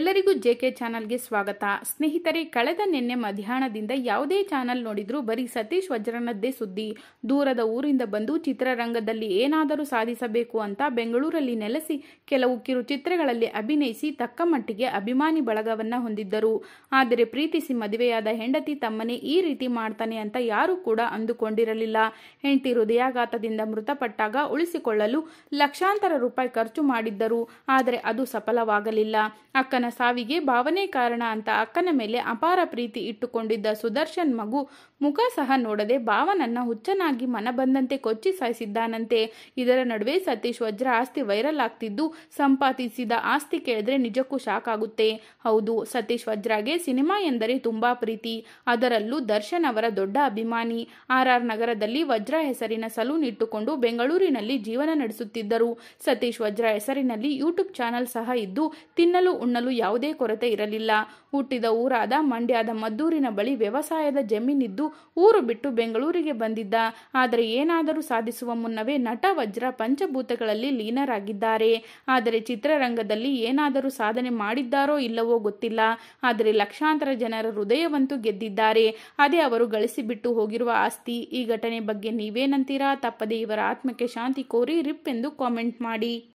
ಎಲ್ಲರಿಗೂ ಜೆಕೆ ಚಾನಲ್ಗೆ ಸ್ವಾಗತ ಸ್ನೇಹಿತರೆ ಕಳೆದ ನಿನ್ನೆ ಮಧ್ಯಾಹ್ನದಿಂದ ಯಾವುದೇ ಚಾನೆಲ್ ನೋಡಿದ್ರೂ ಬರೀ ಸತೀಶ್ ವಜ್ರನದ್ದೇ ಸುದ್ದಿ ದೂರದ ಊರಿಂದ ಬಂದು ಚಿತ್ರರಂಗದಲ್ಲಿ ಏನಾದರೂ ಸಾಧಿಸಬೇಕು ಅಂತ ಬೆಂಗಳೂರಲ್ಲಿ ನೆಲೆಸಿ ಕೆಲವು ಕಿರುಚಿತ್ರಗಳಲ್ಲಿ ಅಭಿನಯಿಸಿ ತಕ್ಕ ಮಟ್ಟಿಗೆ ಅಭಿಮಾನಿ ಬಳಗವನ್ನ ಹೊಂದಿದ್ದರು ಆದರೆ ಪ್ರೀತಿಸಿ ಮದುವೆಯಾದ ಹೆಂಡತಿ ತಮ್ಮನೆ ಈ ರೀತಿ ಮಾಡ್ತಾನೆ ಅಂತ ಯಾರೂ ಕೂಡ ಅಂದುಕೊಂಡಿರಲಿಲ್ಲ ಹೆಂಡತಿ ಹೃದಯಾಘಾತದಿಂದ ಮೃತಪಟ್ಟಾಗ ಉಳಿಸಿಕೊಳ್ಳಲು ಲಕ್ಷಾಂತರ ರೂಪಾಯಿ ಖರ್ಚು ಮಾಡಿದ್ದರು ಆದರೆ ಅದು ಸಫಲವಾಗಲಿಲ್ಲ ಅಕ್ಕನ ಸಾವಿಗೆ ಭಾವನೆ ಕಾರಣ ಅಂತ ಅಕ್ಕನ ಮೇಲೆ ಅಪಾರ ಪ್ರೀತಿ ಇಟ್ಟುಕೊಂಡಿದ್ದ ಸುದರ್ಶನ್ ಮಗು ಮುಖ ಸಹ ನೋಡದೆ ಭಾವನನ್ನ ಹುಚ್ಚನಾಗಿ ಮನ ಬಂದಂತೆ ಕೊಚ್ಚಿ ಸಾಯಿಸಿದ್ದಾನಂತೆ ಇದರ ನಡುವೆ ಸತೀಶ್ ವಜ್ರ ಆಸ್ತಿ ವೈರಲ್ ಆಗ್ತಿದ್ದು ಸಂಪಾದಿಸಿದ ಆಸ್ತಿ ಕೇಳಿದ್ರೆ ನಿಜಕ್ಕೂ ಶಾಕ್ ಆಗುತ್ತೆ ಹೌದು ಸತೀಶ್ ವಜ್ರಾಗೆ ಸಿನಿಮಾ ಎಂದರೆ ತುಂಬಾ ಪ್ರೀತಿ ಅದರಲ್ಲೂ ದರ್ಶನ್ ಅವರ ದೊಡ್ಡ ಅಭಿಮಾನಿ ಆರ್ ಆರ್ ನಗರದಲ್ಲಿ ವಜ್ರ ಹೆಸರಿನ ಸಲೂನ್ ಇಟ್ಟುಕೊಂಡು ಬೆಂಗಳೂರಿನಲ್ಲಿ ಜೀವನ ನಡೆಸುತ್ತಿದ್ದರು ಸತೀಶ್ ವಜ್ರ ಹೆಸರಿನಲ್ಲಿ ಯೂಟ್ಯೂಬ್ ಚಾನೆಲ್ ಸಹ ಇದ್ದು ತಿನ್ನಲು ಉಣ್ಣಲು ಯಾವುದೇ ಕೊರತೆ ಇರಲಿಲ್ಲ ಹುಟ್ಟಿದ ಊರಾದ ಮಂಡ್ಯದ ಮದ್ದೂರಿನ ಬಳಿ ವ್ಯವಸಾಯದ ಜಮೀನಿದ್ದು ಊರು ಬಿಟ್ಟು ಬೆಂಗಳೂರಿಗೆ ಬಂದಿದ್ದ ಆದರೆ ಏನಾದರೂ ಸಾಧಿಸುವ ಮುನ್ನವೇ ನಟ ವಜ್ರ ಪಂಚಭೂತಗಳಲ್ಲಿ ಲೀನರಾಗಿದ್ದಾರೆ ಆದರೆ ಚಿತ್ರರಂಗದಲ್ಲಿ ಏನಾದರೂ ಸಾಧನೆ ಮಾಡಿದ್ದಾರೋ ಇಲ್ಲವೋ ಗೊತ್ತಿಲ್ಲ ಆದರೆ ಲಕ್ಷಾಂತರ ಜನರ ಹೃದಯವಂತೂ ಗೆದ್ದಿದ್ದಾರೆ ಅದೇ ಅವರು ಗಳಿಸಿಬಿಟ್ಟು ಹೋಗಿರುವ ಆಸ್ತಿ ಈ ಘಟನೆ ಬಗ್ಗೆ ನೀವೇನಂತೀರಾ ತಪ್ಪದೆ ಇವರ ಆತ್ಮಕ್ಕೆ ಶಾಂತಿ ಕೋರಿ ರಿಪ್ ಎಂದು ಕಾಮೆಂಟ್ ಮಾಡಿ